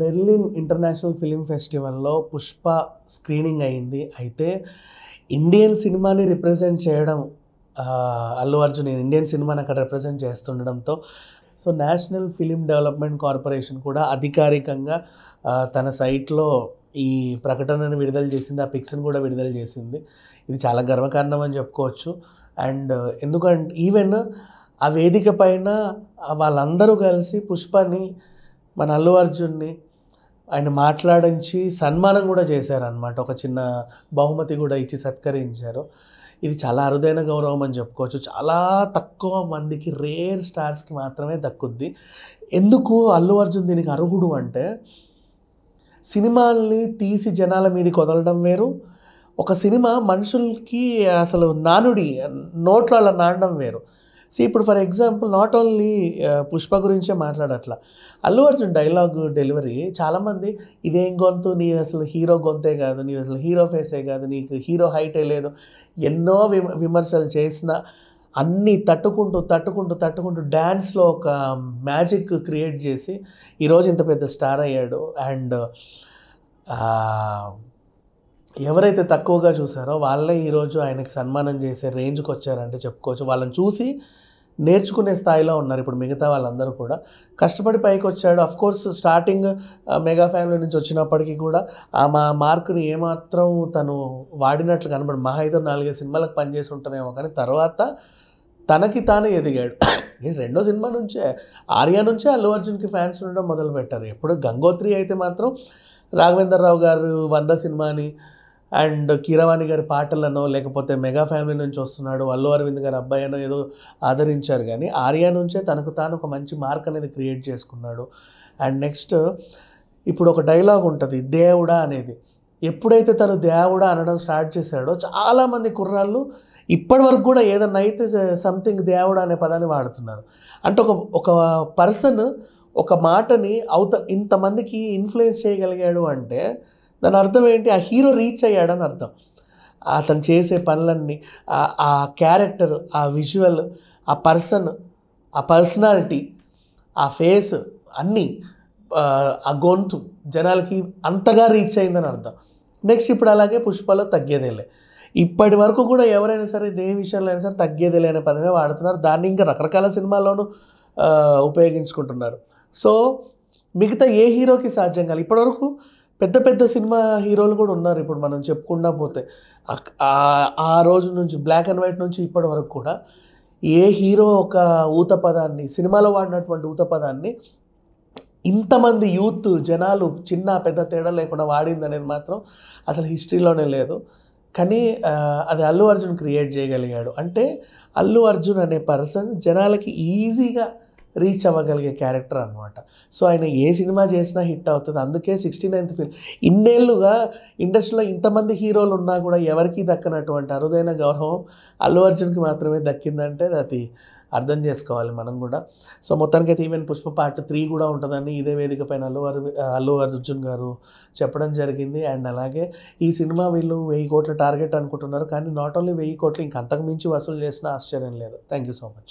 Berlin international film ఫెస్టివల్లో Pushpa screening అయింది అయితే ఇండియన్ సినిమాని రిప్రజెంట్ చేయడం అల్లు అర్జున్ ఇండియన్ సినిమాని అక్కడ రిప్రజెంట్ చేస్తుండడంతో so national film development corporation కూడా అధికారికంగా తన సైట్లో ఈ ప్రకటనను విడుదల చేసింది ఆ పిక్స్ని కూడా విడుదల చేసింది ఇది చాలా గర్వకారణం అని చెప్పుకోవచ్చు అండ్ ఎందుకంటే ఈవెన్ ఆ వేదిక పైన వాళ్ళందరూ కలిసి పుష్పని మన అల్లు అర్జున్ని ఆయన మాట్లాడించి సన్మానం కూడా చేశారనమాట ఒక చిన్న బహుమతి కూడా ఇచ్చి సత్కరించారు ఇది చాలా అరుదైన గౌరవం అని చెప్పుకోవచ్చు చాలా తక్కువ మందికి రేర్ స్టార్స్కి మాత్రమే దక్కుద్ది ఎందుకు అల్లు అర్జున్ దీనికి అర్హుడు అంటే సినిమాల్ని తీసి జనాల మీదకి వదలడం వేరు ఒక సినిమా మనుషులకి అసలు నానుడి నోట్లో అలా నాడడం వేరు సి ఇప్పుడు for example not only Pushpa గురించే మాట్లాడట్ల అల్లు అర్జున్ డైలాగ్ డెలివరీ చాలామంది ఇదేం గొంతు నీ అసలు హీరో గొంతే కాదు నీ అసలు హీరో ఫేసే కాదు నీకు హీరో హైటే లేదు ఎన్నో విమర్శలు చేసిన అన్నీ తట్టుకుంటూ తట్టుకుంటూ తట్టుకుంటూ డ్యాన్స్లో ఒక మ్యాజిక్ క్రియేట్ చేసి ఈరోజు ఇంత పెద్ద స్టార్ అయ్యాడు అండ్ ఎవరైతే తక్కువగా చూసారో వాళ్ళే ఈరోజు ఆయనకి సన్మానం చేసే రేంజ్కి వచ్చారంటే చెప్పుకోవచ్చు వాళ్ళని చూసి నేర్చుకునే స్థాయిలో ఉన్నారు ఇప్పుడు మిగతా వాళ్ళందరూ కూడా కష్టపడి పైకి వచ్చాడు of course starting mega family నుంచి వచ్చినప్పటికీ కూడా ఆ మా మార్కుని ఏమాత్రం తను వాడినట్లు కనబడి మహా ఐదు నాలుగైదు సినిమాలకు పనిచేసి ఉంటానేమో కానీ తర్వాత తనకి తానే ఎదిగాడు ఈ రెండో సినిమా నుంచే ఆర్యా నుంచే అల్లు అర్జున్కి ఫ్యాన్స్ ఉండడం మొదలుపెట్టారు ఎప్పుడు గంగోత్రి అయితే మాత్రం రాఘవేంద్రరావు గారు వంద సినిమాని అండ్ కీరవాణి గారి పాటలనో లేకపోతే మెగా ఫ్యామిలీ నుంచి వస్తున్నాడు అల్లు అరవింద్ గారి అబ్బాయి అనో ఏదో ఆదరించారు కానీ ఆర్యా నుంచే తనకు తాను ఒక మంచి మార్క్ అనేది క్రియేట్ చేసుకున్నాడు అండ్ నెక్స్ట్ ఇప్పుడు ఒక డైలాగ్ ఉంటుంది దేవుడా అనేది ఎప్పుడైతే తను దేవుడా అనడం స్టార్ట్ చేశాడో చాలామంది కుర్రాళ్ళు ఇప్పటి వరకు కూడా ఏదన్నా అయితే సంథింగ్ దేవుడా అనే పదాన్ని వాడుతున్నారు అంటే ఒక ఒక పర్సన్ ఒక మాటని అవుత ఇంతమందికి ఇన్ఫ్లుయెన్స్ చేయగలిగాడు అంటే దాని అర్థం ఏంటి ఆ హీరో రీచ్ అయ్యాడని అర్థం అతను చేసే పనులన్నీ ఆ క్యారెక్టర్ ఆ విజువల్ ఆ పర్సన్ ఆ పర్సనాలిటీ ఆ ఫేస్ అన్నీ ఆ గొంతు జనాలకి అంతగా రీచ్ అయిందని అర్థం నెక్స్ట్ ఇప్పుడు అలాగే పుష్పలో తగ్గేదేలే ఇప్పటి వరకు కూడా ఎవరైనా సరే దేని విషయంలో అయినా సరే తగ్గేదేలే అనే పదమే వాడుతున్నారు దాన్ని ఇంకా రకరకాల సినిమాల్లోనూ ఉపయోగించుకుంటున్నారు సో మిగతా ఏ హీరోకి సాధ్యం కాదు ఇప్పటివరకు పెద్ద పెద్ద సినిమా హీరోలు కూడా ఉన్నారు ఇప్పుడు మనం చెప్పుకుండా పోతే ఆ రోజు నుంచి బ్లాక్ అండ్ వైట్ నుంచి ఇప్పటి వరకు కూడా ఏ హీరో ఒక ఊత పదాన్ని సినిమాలో వాడినటువంటి ఊత పదాన్ని ఇంతమంది యూత్ జనాలు చిన్న పెద్ద తేడా లేకుండా వాడింది అనేది మాత్రం అసలు హిస్టరీలోనే లేదు కానీ అది అల్లు అర్జున్ క్రియేట్ చేయగలిగాడు అంటే అల్లు అర్జున్ అనే పర్సన్ జనాలకి ఈజీగా రీచ్ అవ్వగలిగే క్యారెక్టర్ అనమాట సో ఆయన ఏ సినిమా చేసినా హిట్ అవుతుంది అందుకే సిక్స్టీ నైన్త్ ఫిల్ ఇన్నేళ్లుగా ఇండస్ట్రీలో ఇంతమంది హీరోలు ఉన్నా కూడా ఎవరికి దక్కనటువంటి అరుదైన గౌరవం అల్లు అర్జున్కి మాత్రమే దక్కిందంటే అది అర్థం చేసుకోవాలి మనం కూడా సో మొత్తానికి అయితే ఈవెన్ పుష్ప పార్ట్ త్రీ కూడా ఉంటుందని ఇదే వేదిక పైన అల్లు అర్ అల్లు అర్జున్ గారు చెప్పడం జరిగింది అండ్ అలాగే ఈ సినిమా వీళ్ళు వెయ్యి కోట్ల టార్గెట్ అనుకుంటున్నారు కానీ నాట్ ఓన్లీ వెయ్యి కోట్లు ఇంకంతకు మించి వసూలు చేసినా ఆశ్చర్యం లేదు థ్యాంక్ యూ సో మచ్